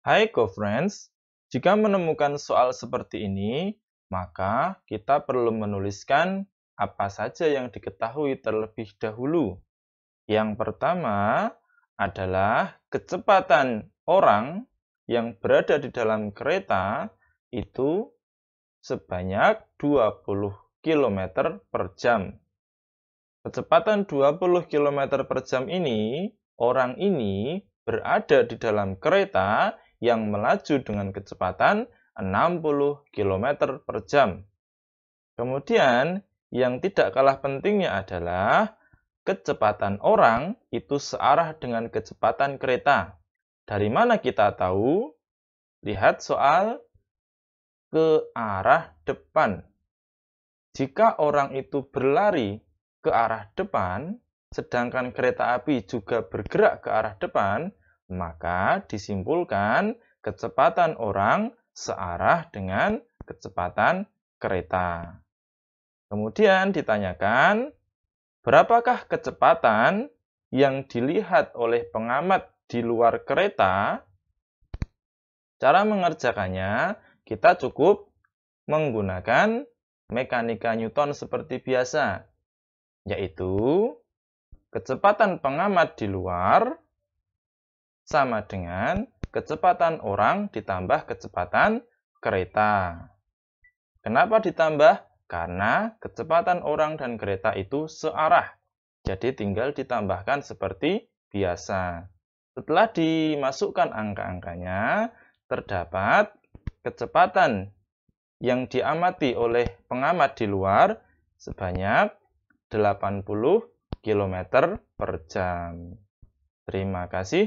Hai co-friends, jika menemukan soal seperti ini, maka kita perlu menuliskan apa saja yang diketahui terlebih dahulu. Yang pertama adalah kecepatan orang yang berada di dalam kereta itu sebanyak 20 km per jam. Kecepatan 20 km per jam ini, orang ini berada di dalam kereta yang melaju dengan kecepatan 60 km per jam. Kemudian, yang tidak kalah pentingnya adalah kecepatan orang itu searah dengan kecepatan kereta. Dari mana kita tahu? Lihat soal ke arah depan. Jika orang itu berlari ke arah depan, sedangkan kereta api juga bergerak ke arah depan, maka disimpulkan kecepatan orang searah dengan kecepatan kereta. Kemudian ditanyakan, berapakah kecepatan yang dilihat oleh pengamat di luar kereta? Cara mengerjakannya, kita cukup menggunakan mekanika Newton seperti biasa, yaitu kecepatan pengamat di luar sama dengan kecepatan orang ditambah kecepatan kereta. Kenapa ditambah? Karena kecepatan orang dan kereta itu searah. Jadi tinggal ditambahkan seperti biasa. Setelah dimasukkan angka-angkanya, terdapat kecepatan yang diamati oleh pengamat di luar sebanyak 80 km per jam. Terima kasih.